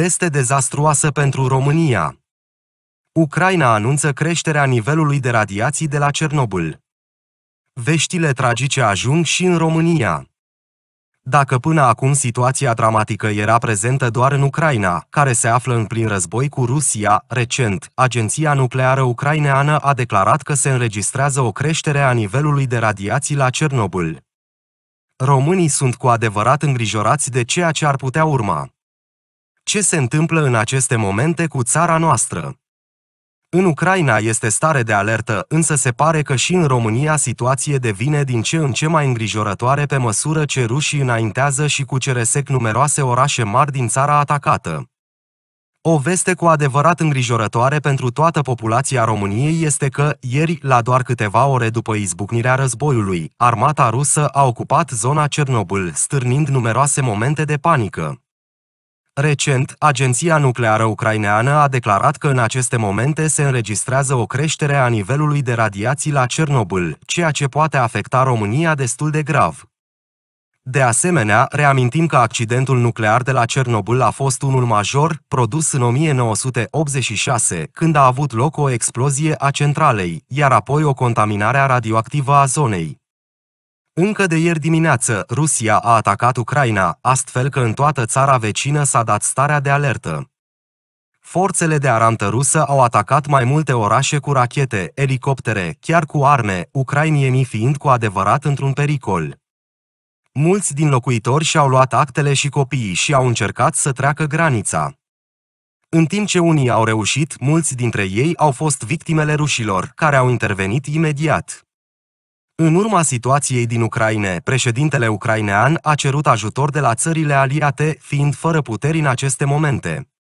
veste dezastruoasă pentru România. Ucraina anunță creșterea nivelului de radiații de la Cernobâl. Veștile tragice ajung și în România. Dacă până acum situația dramatică era prezentă doar în Ucraina, care se află în plin război cu Rusia, recent, Agenția Nucleară Ucraineană a declarat că se înregistrează o creștere a nivelului de radiații la Cernobâl. Românii sunt cu adevărat îngrijorați de ceea ce ar putea urma ce se întâmplă în aceste momente cu țara noastră. În Ucraina este stare de alertă, însă se pare că și în România situație devine din ce în ce mai îngrijorătoare pe măsură ce rușii înaintează și cu cuceresec numeroase orașe mari din țara atacată. O veste cu adevărat îngrijorătoare pentru toată populația României este că, ieri, la doar câteva ore după izbucnirea războiului, armata rusă a ocupat zona Cernobâl, stârnind numeroase momente de panică. Recent, Agenția Nucleară Ucraineană a declarat că în aceste momente se înregistrează o creștere a nivelului de radiații la Cernobâl, ceea ce poate afecta România destul de grav. De asemenea, reamintim că accidentul nuclear de la Cernobâl a fost unul major, produs în 1986, când a avut loc o explozie a centralei, iar apoi o contaminare radioactivă a zonei. Încă de ieri dimineață, Rusia a atacat Ucraina, astfel că în toată țara vecină s-a dat starea de alertă. Forțele de arantă rusă au atacat mai multe orașe cu rachete, elicoptere, chiar cu arme, ucrainienii fiind cu adevărat într-un pericol. Mulți din locuitori și-au luat actele și copiii și au încercat să treacă granița. În timp ce unii au reușit, mulți dintre ei au fost victimele rușilor, care au intervenit imediat. În urma situației din Ucraine, președintele ucrainean a cerut ajutor de la țările aliate, fiind fără puteri în aceste momente.